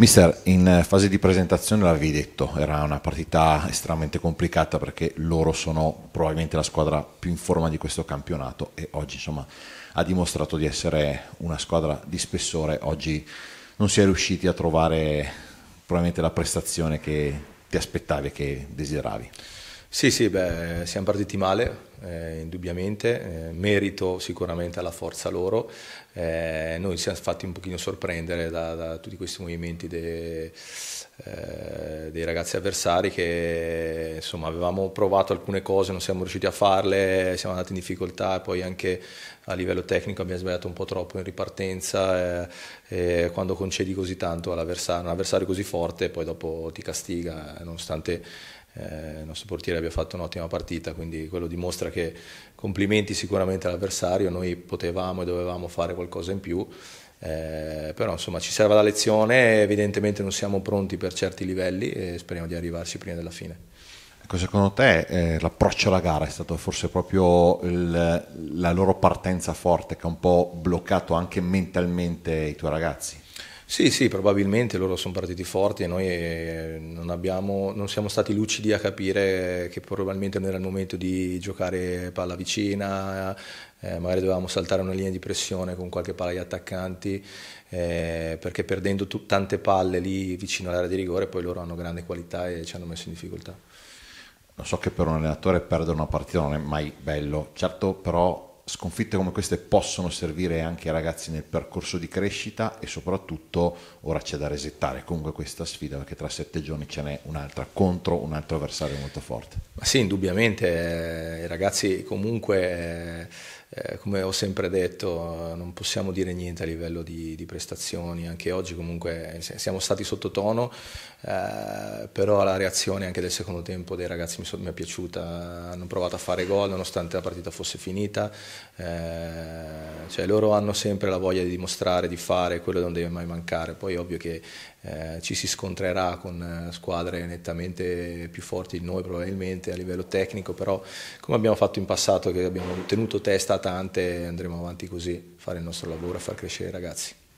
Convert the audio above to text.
Mister, in eh, fase di presentazione l'avevi detto, era una partita estremamente complicata perché loro sono probabilmente la squadra più in forma di questo campionato e oggi insomma, ha dimostrato di essere una squadra di spessore, oggi non si è riusciti a trovare probabilmente la prestazione che ti aspettavi e che desideravi. Sì, sì, beh, siamo partiti male, eh, indubbiamente, eh, merito sicuramente alla forza loro. Eh, noi siamo fatti un pochino sorprendere da, da tutti questi movimenti de, eh, dei ragazzi avversari che insomma avevamo provato alcune cose, non siamo riusciti a farle, siamo andati in difficoltà e poi anche a livello tecnico abbiamo sbagliato un po' troppo in ripartenza eh, quando concedi così tanto all'avversario, un avversario così forte poi dopo ti castiga nonostante eh, il nostro portiere abbia fatto un'ottima partita, quindi quello dimostra che complimenti sicuramente all'avversario, noi potevamo e dovevamo fare qualcosa in più, eh, però insomma ci serve la lezione, evidentemente non siamo pronti per certi livelli e speriamo di arrivarci prima della fine. Ecco, secondo te eh, l'approccio alla gara è stato forse proprio il, la loro partenza forte che ha un po' bloccato anche mentalmente i tuoi ragazzi? Sì, sì, probabilmente loro sono partiti forti e noi eh, non, abbiamo, non, siamo stati lucidi a capire che probabilmente non era il momento di giocare palla vicina, eh, magari dovevamo saltare una linea di pressione con qualche palla agli attaccanti, eh, perché perdendo tante palle lì vicino all'area di rigore poi loro hanno grande qualità e ci hanno messo in difficoltà. Lo so che per un allenatore perdere una partita non è mai bello, certo però sconfitte come queste possono servire anche ai ragazzi nel percorso di crescita e soprattutto ora c'è da resettare comunque questa sfida perché tra sette giorni ce n'è un'altra contro un altro avversario molto forte. Ma sì, indubbiamente, eh, i ragazzi comunque eh, eh, come ho sempre detto, non possiamo dire niente a livello di, di prestazioni, anche oggi comunque eh, siamo stati sottotono, eh, però la reazione anche del secondo tempo dei ragazzi mi, so, mi, è piaciuta, hanno provato a fare gol nonostante la partita fosse finita, eh, cioè loro hanno sempre la voglia di dimostrare, di fare, quello non deve mai mancare, poi è ovvio che eh, ci si scontrerà con eh, squadre nettamente più forti di noi probabilmente a livello tecnico, però come abbiamo fatto in passato che abbiamo tenuto testa a tante andremo avanti così, fare il nostro lavoro, e far crescere i ragazzi.